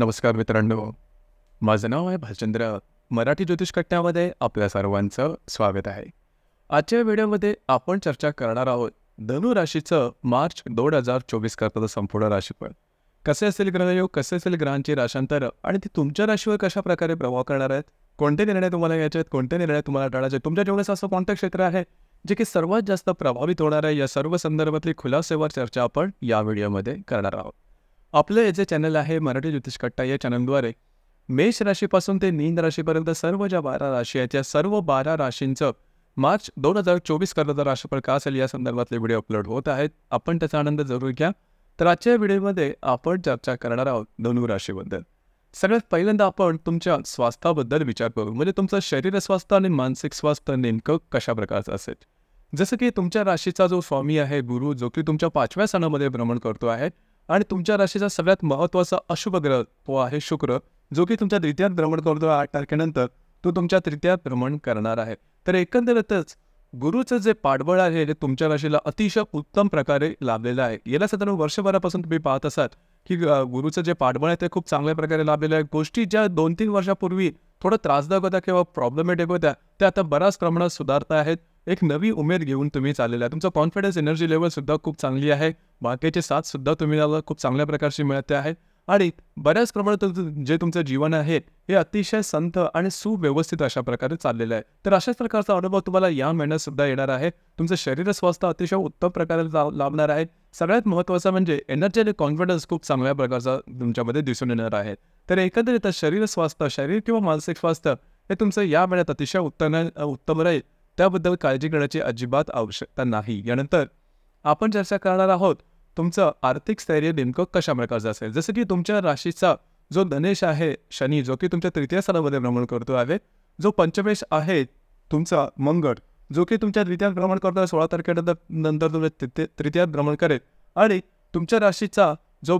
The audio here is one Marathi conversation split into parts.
नमस्कार मित्रांनो माझं नाव आहे भालचंद्र मराठी ज्योतिषकट्ट्यामध्ये आपल्या सर्वांचं स्वागत आहे आजच्या व्हिडिओमध्ये आपण चर्चा करणार आहोत धनु मार्च दोन हजार चोवीस करताचं संपूर्ण राशीफळ कसे असेल ग्रहयोग कसे असेल ग्रहांची राशांतर आणि ते तुमच्या राशीवर कशा प्रकारे प्रभाव करणार आहेत कोणते निर्णय तुम्हाला घ्यायचे आहेत कोणते निर्णय तुम्हाला टाळायचे तुमच्या जीवनाचं असं कोणतं क्षेत्र आहे जे की सर्वात जास्त प्रभावित होणार आहे या सर्व संदर्भातली खुलासेवर चर्चा आपण या व्हिडिओमध्ये करणार आहोत आपलं जे चॅनल आहे मराठी ज्योतिष कट्टा या चॅनलद्वारे मेष राशीपासून ते मीन राशीपर्यंत सर्व ज्या बारा राशी आहेत त्या सर्व बारा राशींचं मार्च दोन हजार चोवीस करताचा राशीफळ का असेल या संदर्भातले व्हिडिओ अपलोड होत आहेत आपण त्याचा आनंद जरूर घ्या तर आजच्या व्हिडिओमध्ये आपण चर्चा करणार आहोत धनु राशीबद्दल सगळ्यात पहिल्यांदा आपण तुमच्या स्वास्थ्याबद्दल विचार करू म्हणजे तुमचं शरीर स्वास्थ्य आणि मानसिक स्वास्थ्य नेमकं कशा प्रकारचं असेल जसं की तुमच्या राशीचा जो स्वामी आहे गुरु जो की तुमच्या पाचव्या सणामध्ये भ्रमण करतो आहे आणि तुमच्या राशीचा सगळ्यात महत्त्वाचा अशुभ ग्रह तो आहे शुक्र जो की तुमच्या द्वितीयात भ्रमण करतो आठ तारखेनंतर तो तुमच्या तृतीयात भ्रमण करणार आहे तर एकंदरीतच गुरुचं जे पाठबळ आहे ते तुमच्या राशीला अतिशय उत्तम प्रकारे लाभलेलं आहे गेल्या साधारण वर्षभरापासून तुम्ही पाहत असाल की गुरुचं जे पाठबळ आहे ते खूप चांगल्या प्रकारे लाभलेलं आहे गोष्टी ज्या दोन तीन वर्षापूर्वी थोडं त्रासदायक होत्या किंवा प्रॉब्लेमॅटिक होत्या त्या आता बऱ्याच प्रमाणात सुधारता आहेत एक नवी उमेद घेऊन तुम्ही चाललेला आहे तुमचा कॉन्फिडन्स एनर्जी लेवलसुद्धा खूप चांगली आहे बाकीचे साथसुद्धा तुम्हाला खूप चांगल्या प्रकारची मिळते आहे आणि बऱ्याच प्रमाणात जे तुमचं जीवन आहे हे अतिशय संथ आणि सुव्यवस्थित अशा प्रकारे चाललेलं आहे तर अशाच प्रकारचा अनुभव तुम्हाला या महिन्यात सुद्धा येणार आहे तुमचं शरीर स्वास्थ्य अतिशय उत्तम प्रकारे लाभणार आहे सगळ्यात महत्त्वाचं म्हणजे एनर्जी आणि कॉन्फिडन्स खूप चांगल्या प्रकारचा तुमच्यामध्ये दिसून येणार आहे तर एकंदरीत शरीर स्वास्थ्य शरीर किंवा मानसिक स्वास्थ्य हे तुमचं या महिन्यात अतिशय उत्तम उत्तम राहील त्याबद्दल काळजी घेण्याची अजिबात आवश्यकता नाही यानंतर आपण चर्चा करणार आहोत तुमचं आर्थिक स्थैर्य नेमकं कशा प्रकारचं असेल जसं की तुमच्या राशीचा जो धनेश आहे शनी जो की तुमच्या तृतीय स्थानामध्ये भ्रमण करतो आहे जो पंचमेश आहे तुमचा मंगळ जो की तुमच्या द्वितीयात भ्रमण करतो सोळा तारखेनंतर नंतर तुमच्या तृतीयात भ्रमण करेल आणि तुमच्या राशीचा जो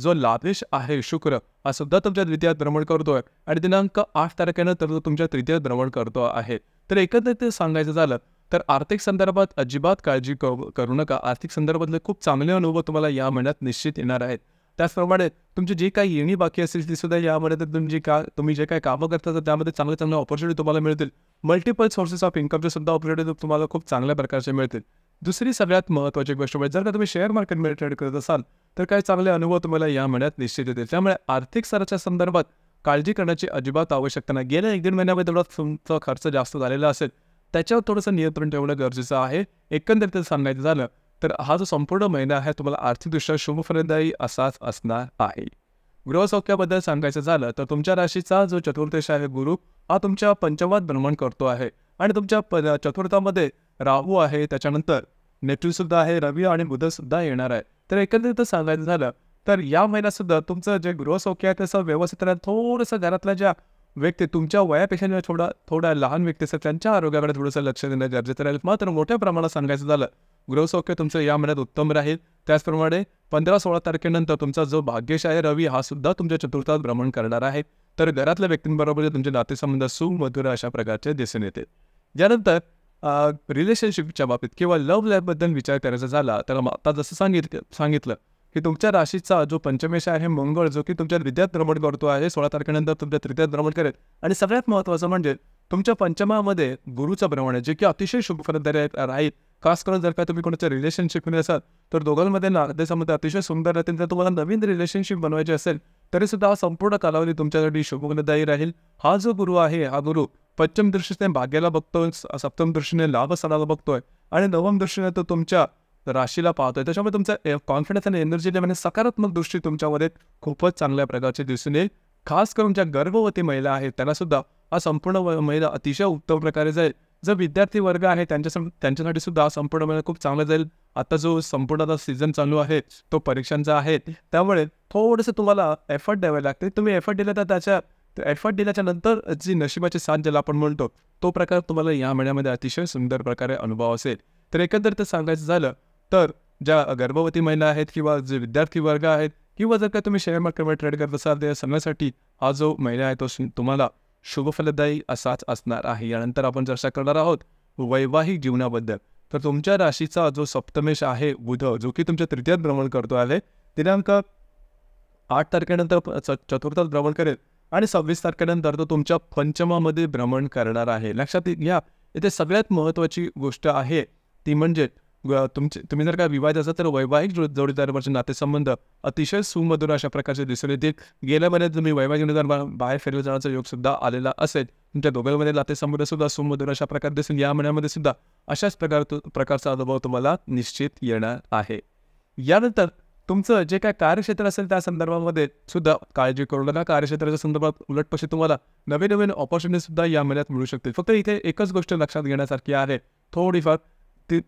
जो लाभेश आहे शुक्र हा सुद्धा तुमच्या द्वितीयात भ्रमण करतोय आणि दिनांक आठ तारखेनंतर तो तुमच्या तृतीयात भ्रमण करतो आहे तर एकंदरीत सांगायचं झालं तर आर्थिक संदर्भात अजिबात काळजी करू नका आर्थिक संदर्भातले खूप चांगले अनुभव तुम्हाला या महिन्यात निश्चित येणार आहेत त्याचप्रमाणे तुमची जी काही येणी बाकी असेल ती सुद्धा यामध्ये तर तुमची का तुम्ही जे काही कामं करता त्यामध्ये चांगल्या चांगल्या ऑपॉर्च्युनिटी तुम्हाला मिळतील मल्टिपल सोर्सेस ऑफ इन्कमचे सुद्धा ऑपॉर्च्युनिटी तुम्हाला खूप चांगल्या प्रकारचे मिळतील दुसरी सगळ्यात महत्त्वाची गोष्ट म्हणजे जर का तुम्ही शेअर मार्केटमध्ये ट्रेड करत असाल तर काही चांगले अनुभव तुम्हाला या महिन्यात निश्चित येतील त्यामुळे आर्थिक सराच्या संदर्भात काळजी करण्याची अजिबात आवश्यकता नाही गेल्या एक दीड महिन्यामध्ये तेवढा तुमचा खर्च जास्त झालेला असेल त्याच्यावर थोडंसं नियंत्रण ठेवणं गरजेचं आहे एकंदरीत सांगायचं झालं तर हा जो संपूर्ण महिना आहे तुम्हाला आर्थिकदृष्ट्या शुभफलदायी असाच असणार आहे गृहसौख्याबद्दल सांगायचं झालं तर तुमच्या राशीचा जो चतुर्देश आहे गुरु हा तुमच्या पंचमात भ्रमण करतो आहे आणि तुमच्या प चतुर्थामध्ये राहू आहे त्याच्यानंतर सुद्धा आहे रवी आणि बुधसुद्धा येणार आहे तर एकंदरीत सांगायचं झालं तर या महिन्यातसुद्धा तुमचं जे गृहसौख्य आहे त्याचं व्यवस्थित थोडंसं घरातल्या ज्या व्यक्ती तुमच्या वयापेक्षा थोडा थोड्या लहान व्यक्ती असतात त्यांच्या आरोग्याकडे थोडंसं लक्ष देणं गरजेचं राहील मात्र मोठ्या प्रमाणात सांगायचं झालं गृहसौख्य तुमचं या महिन्यात उत्तम राहील त्याचप्रमाणे पंधरा सोळा तारखेनंतर तुमचा जो भाग्यशाही रवी हा सुद्धा तुमच्या चतुर्थात भ्रमण करणार आहे तर घरातल्या व्यक्तींबरोबर तुमचे नातेसंबंध सुमधुर अशा प्रकारचे दिसून येते यानंतर रिलेशनशिपच्या बाबतीत किंवा लव्ह लाईफबद्दल विचार करायचा झाला तर आता जसं सांगितलं सांगितलं की तुमच्या राशीचा जो पंचमेश आहे मंगळ जो की तुमच्या हृदयात भ्रमण करतो आहे सोळा तारखेनंतर तुमच्या तृतीयात भ्रमण करेल आणि सगळ्यात महत्त्वाचं म्हणजे तुमच्या पंचमामध्ये गुरुचं भ्रमण आहे जे की अतिशय शुभफलदायी राहील खास करून जर का तुम्ही कोणाच्या रिलेशनशिपमध्ये असाल तर दोघांमध्ये नातेसंबंध अतिशय सुंदर राहतील जर तुम्हाला नवीन रिलेशनशिप बनवायची असेल तरी सुद्धा हा संपूर्ण कालावधी तुमच्यासाठी शुभफलदायी राहील हा जो गुरु आहे हा गुरु पंचम दृष्टीने भाग्याला बघतोय सप्तम दृष्टीने लाभस्थानाला बघतोय आणि नवम दृष्टीने तो तुमच्या राशीला पाहतोय त्याच्यामुळे तुमचं कॉन्फिडन्स आणि एनर्जी लेवल सकारात्मक दृष्टी तुमच्यामध्ये खूपच चांगल्या प्रकारचे दिसून येईल खास करून ज्या गर्भवती महिला आहेत त्यांना सुद्धा हा संपूर्ण महिला अतिशय उत्तम प्रकारे जाईल जो विद्यार्थी वर्ग आहे त्यांच्या त्यांच्यासाठी सुद्धा संपूर्ण महिला खूप चांगला जाईल आता जो संपूर्ण आता सीझन चालू आहे तो परीक्षांचा आहे त्यामुळे थोडंसं तुम्हाला एफर्ट द्यावे लागते तुम्ही एफर्ट दिला तर त्याच्या एफर्ट दिल्याच्या नंतर जी नशिबाची साथ ज्याला आपण म्हणतो तो प्रकार तुम्हाला या महिन्यामध्ये अतिशय सुंदर प्रकारे अनुभव असेल तर एकंदरीत सांगायचं झालं तर ज्या गर्भवती महिला आहेत किंवा जे विद्यार्थी वर्ग आहेत किंवा जर का तुम्ही शेअर मार्केटवर ट्रेड करत असाल तर या सगळ्यासाठी हा जो महिना आहे तो तुम्हाला शुभफलदायी असाच असणार आहे यानंतर आपण चर्चा करणार आहोत वैवाहिक जीवनाबद्दल तर तुमच्या राशीचा जो सप्तमेश आहे बुध जो की तुमच्या तृतीयात भ्रमण करतो आहे दिनांक आठ तारखेनंतर चतुर्थात भ्रमण करेल आणि सव्वीस तारखेनंतर तो तुमच्या पंचमामध्ये भ्रमण करणार आहे लक्षात घ्या इथे सगळ्यात महत्त्वाची गोष्ट आहे ती म्हणजे तुमचे तुम्ही जर का विवाहित असाल तर वैवाहिक जोडीदारावरचे नातेसंबंध अतिशय सुमधुर अशा प्रकारचे दिसून येतील गेल्या महिन्यात तुम्ही वैवाहिक जोडीदार बाहेर फिरले जाण्याचा योग सुद्धा आलेला असेल तुमच्या दोघांमध्ये नातेसंबंध सुद्धा सुमधुर अशा प्रकारे दिसून या महिन्यामध्ये सुद्धा अशाच प्रकार प्रकारचा अनुभव तुम्हाला निश्चित येणार आहे यानंतर तुमचं जे काय कार्यक्षेत्र असेल त्या संदर्भामध्ये सुद्धा काळजी करू नका कार्यक्षेत्राच्या संदर्भात उलटपशी तुम्हाला नवीन नवीन ऑपॉर्च्युनिटी सुद्धा या महिन्यात मिळू शकते फक्त इथे एकच गोष्ट लक्षात घेण्यासारखी आहे थोडीफार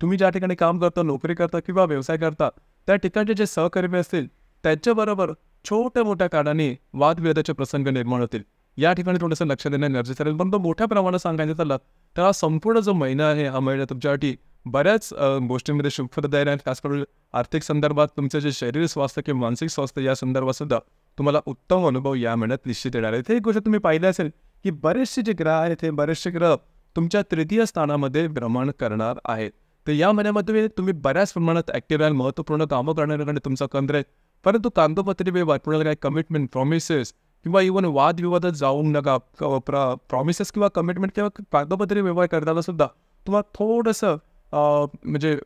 तुम्ही ज्या ठिकाणी काम करता नोकरी करता किंवा व्यवसाय करता त्या ठिकाणचे जे सहकर्मी असतील त्यांच्याबरोबर छोट्या मोठ्या कारणाने वादविवादाचे प्रसंग निर्माण होतील या ठिकाणी थोडंसं लक्ष देणं गरजेचं राहील परंतु मोठ्या प्रमाणात सांगायचं झालं तर हा संपूर्ण जो महिना आहे हा महिना तुमच्यासाठी बऱ्याच गोष्टींमध्ये शुभदायी राहील खास करून आर्थिक संदर्भात तुमचं जे शरीर स्वास्थ्य किंवा मानसिक स्वास्थ्य या संदर्भात सुद्धा तुम्हाला उत्तम अनुभव या महिन्यात निश्चित येणार आहे ते एक गोष्ट तुम्ही पाहिली असेल की बरेचसे जे ग्रह आहेत हे बरेचसे ग्रह तुमच्या तृतीय स्थानामध्ये भ्रमण करणार आहेत तर या महिन्यामध्ये तुम्ही बऱ्याच प्रमाणात ऍक्टिव्ह राहाल महत्त्वपूर्ण कामं करण्याकडे तुमचा कंद राहील परंतु कागदोपत्री वेळ तुम्हाला काही कमिटमेंट प्रॉमिसेस किंवा इव्हन वादविवादात जाऊ नका प्रॉमिसेस किंवा कमिटमेंट किंवा कागदपत्री व्यवहार करताना सुद्धा तुम्हाला थोडंसं म्हणजे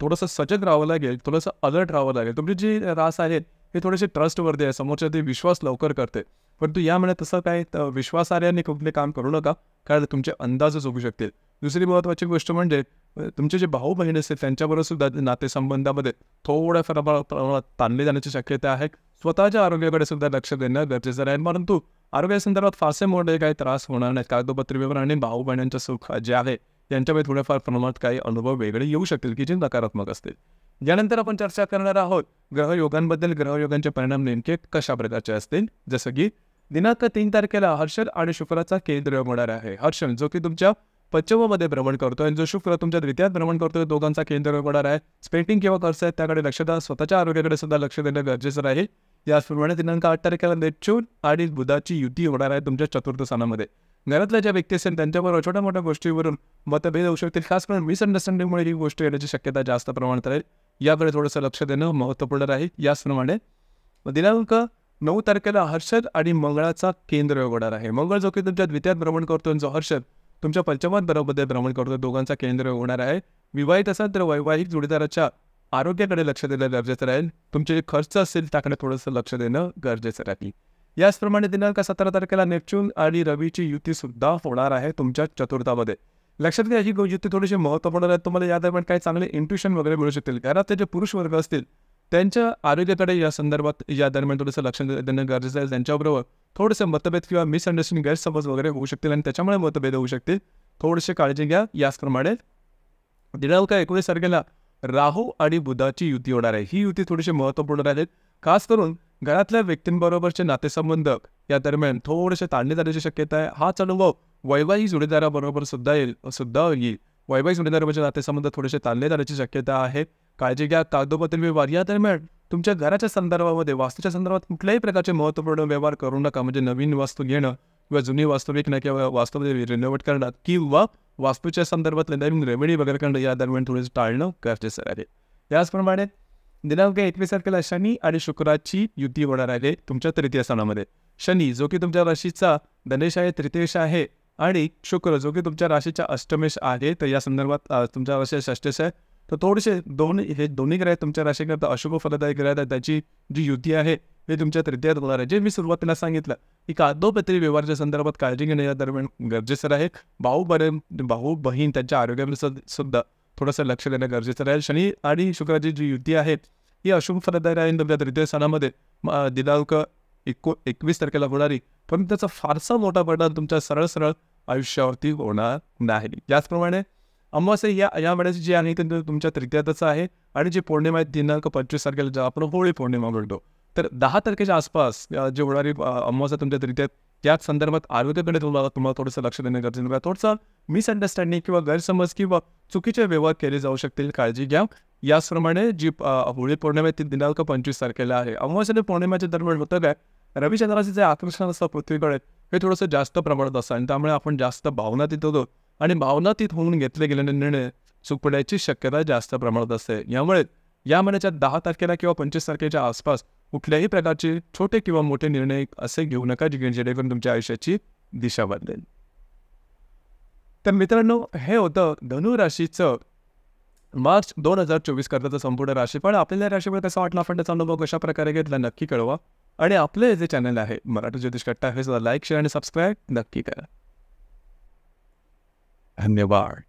थोडंसं सजग राहावं लागेल थोडंसं अलर्ट राहावं लागेल तुमची जी रास आहे हे थोडेसे ट्रस्टवरती आहे समोरच्या ते विश्वास लवकर करते परंतु या महिन्यात तसं काय विश्वासार्याने कुठले काम करू नका कारण तुमचे अंदाज चुकू शकतील दुसरी महत्त्वाची गोष्ट म्हणजे तुमचे जे भाऊ बहिणी असतील त्यांच्याबरोबर सुद्धा नातेसंबंधामध्ये थोड्याफार प्रमाणात ताणले जाण्याची शक्यता आहे स्वतःच्या आरोग्याकडे सुद्धा लक्ष देणं गरजेचं राहील परंतु आरोग्यासंदर्भात फारसे मोठे काही त्रास होणार नाहीत कागदोपत्री व्यवहार आणि भाऊ बहिणींच्या सुख जे आहे यांच्यामध्ये थोड्याफार प्रमाणात काही अनुभव वेगळे येऊ शकतील की जे नकारात्मक असतील यानंतर आपण चर्चा करणार आहोत ग्रहयोगांबद्दल ग्रहयोगांचे परिणाम नेमके कशा प्रकारचे असतील जसं की दिनांक तीन तारखेला हर्षल आणि शुक्राचा केंद्र होणार आहे हर्षल जो की तुमच्या पश्चिमामध्ये भ्रमण करतो आणि जो शुक्र तुमच्या द्वितीयात भ्रमण करतो दोघांचा केंद्र पडणार आहे स्पेंटिंग किंवा खर्च आहे त्याकडे लक्ष द्या स्वतःच्या आरोग्याकडे सुद्धा लक्ष देणं गरजेचं राहील याचप्रमाणे दिनांक आठ तारखेला नेपच्यून आणि बुधाची युती होणार आहे तुमच्या चतुर्थ स्थानामध्ये घरातल्या ज्या व्यक्ती असेल त्यांच्याबरोबर छोट्या मोठ्या गोष्टीवरून मतभेद होऊ शकतील खास करून मिसअंडरस्टँडिंगमुळे ही गोष्ट येण्याची शक्यता जास्त प्रमाणात राहील याकडे थोडंसं लक्ष देणं महत्त्वपूर्ण राहील याचप्रमाणे दिनांक नऊ तारखेला हर्षद आणि मंगळाचा केंद्र उघडणार आहे मंगळ जो की तुमच्या द्वितीयात भ्रमण करतो जो हर्षद तुमच्या पंचमात बरोबर भ्रमण करतो दोघांचा केंद्र होणार आहे विवाहित असाल तर वैवाहिक जोडीदाराच्या आरोग्याकडे लक्ष देणं गरजेचं राहील तुमचे जे खर्च असेल त्याकडे थोडंसं लक्ष देणं गरजेचं राहील याचप्रमाणे दिनांक सतरा तारखेला नेपच्यून आणि रवीची युती सुद्धा होणार आहे तुमच्या चतुर्थामध्ये लक्षात घ्या ही युती थोडीशी महत्वपूर्ण आहे तुम्हाला या दरम्यान काही चांगले इंट्युशन वगैरे मिळू शकतील घरात जे पुरुष वर्ग असतील त्यांच्या आरोग्याकडे या संदर्भात या दरम्यान थोडंसं लक्ष देणं गरजेचं आहे त्यांच्याबरोबर थोडेसे मतभेद किंवा मिसअंडरस्टँडिंग गैरसमज वगैरे होऊ शकतील आणि त्याच्यामुळे मतभेद होऊ शकतील थोडीशी काळजी घ्या याचप्रमाणे दिनांक एकोणीस तारखेला राहू आणि बुधाची युती होणार आहे ही युती थोडीशी महत्त्वपूर्ण राहील खास करून घरातल्या व्यक्तींबरोबरचे नातेसंबंध या दरम्यान थोडेसे ताणले जाण्याची शक्यता आहे हाच अनुभव वैवाहिक जोडीदाराबरोबर सुद्धा येईल सुद्धा येईल वैवाहिक जोडीदाराबरोबरचे नातेसंबंध थोडेसे ताणले जाण्याची शक्यता आहे काळजी घ्या कागदोपत्री व्यवहार या दरम्यान तुमच्या घराच्या संदर्भामध्ये वास्तूच्या संदर्भात कुठल्याही प्रकारचे महत्त्वपूर्ण व्यवहार करू नका म्हणजे नवीन वास्तू घेणं किंवा जुनी वास्तू विकणं किंवा वास्तूमध्ये रिनोव्हेट करणं किंवा वास्तूच्या संदर्भात नवीन रेमेडी वगैरे करणं या दरम्यान थोडंसं टाळणं गरजेचं आहे त्याचप्रमाणे दिनांक एकवीस तारखेला शनी आणि शुक्राची युती होणार आहे तुमच्या तृतीय स्थानामध्ये शनी जो की तुमच्या राशीचा धनेश आहे तृतीयश आहे आणि शुक्र जो की तुमच्या राशीचा अष्टमेश आहे तर या संदर्भात तुमच्या राशी षष्टेश आहे तर थोडेसे दोन हे दोन्ही ग्रह तुमच्या राशीकरता अशुभ फलदायी ग्रह आहेत त्याची जी युती आहे हे तुमच्या तृतीयात होणार आहे जे मी सुरुवातीला सांगितलं की कादोपत्री व्यवहाराच्या संदर्भात काळजी घेणे या दरम्यान गरजेचं आहे भाऊ बरे भाऊ बहीण त्यांच्या आरोग्यावर सुद्धा थोडंसं लक्ष देणं गरजेचं राहील शनी आणि शुक्राची जी युती आहे ही अशुभ फलदायी राहील तुमच्या तृतीय स्थानामध्ये दिनांक एको एकवीस तारखेला होणारी पण त्याचा फारसा मोठा परिणाम तुमच्या सरळ सरळ आयुष्यावरती होणार नाही त्याचप्रमाणे अमावस्या या या वेळेस जे आहे ते तुमच्या तृतीयातच आहे आणि जे पौर्णिमा आहे दिनांक पंचवीस तारखेला आपण होळी पौर्णिमा म्हणतो तर दहा तारखेच्या आसपास जे होणारी अमावस्या तुमच्या तृतीयात त्याच संदर्भात आरोग्याकडे तुम्हाला तुम्हाला थोडंसं लक्ष देणं गरजेचं आहे थोडंसं मिसअंडरस्टँडिंग किंवा गैरसमज किंवा चुकीचे व्यवहार केले जाऊ शकतील काळजी घ्या याचप्रमाणे जी होळी पौर्णिमा ती दिनांक पंचवीस तारखेला आहे अमावस्या पौर्णिमेच्या दरम्यान होतं काय रविचंद्राचे जे आकर्षण असतं पृथ्वीकडे हे थोडंसं जास्त प्रमाणात असतं आणि त्यामुळे आपण जास्त भावना तिथं होतो आणि भावनातीत होऊन घेतले गेलेले निर्णय चुकण्याची शक्यता जास्त प्रमाणात असते यामुळे या महिन्याच्या दहा तारखेला किंवा पंचवीस तारखेच्या आसपास कुठल्याही प्रकारचे छोटे किंवा मोठे निर्णय असे घेऊ नका जे जेणेकरून तुमच्या आयुष्याची दिशा बदलेल तर मित्रांनो हे होतं धनुराशीचं मार्च दोन हजार चोवीस करताचं संपूर्ण राशीफळ आपल्याला राशीफळ कसा वाटला आपण त्याचा अनुभव कशा प्रकारे घेतला नक्की कळवा आणि आपले जे चॅनल आहे मराठी ज्योतिष कट्टा हे सुद्धा लाईक शेअर आणि सबस्क्राईब नक्की करा and there were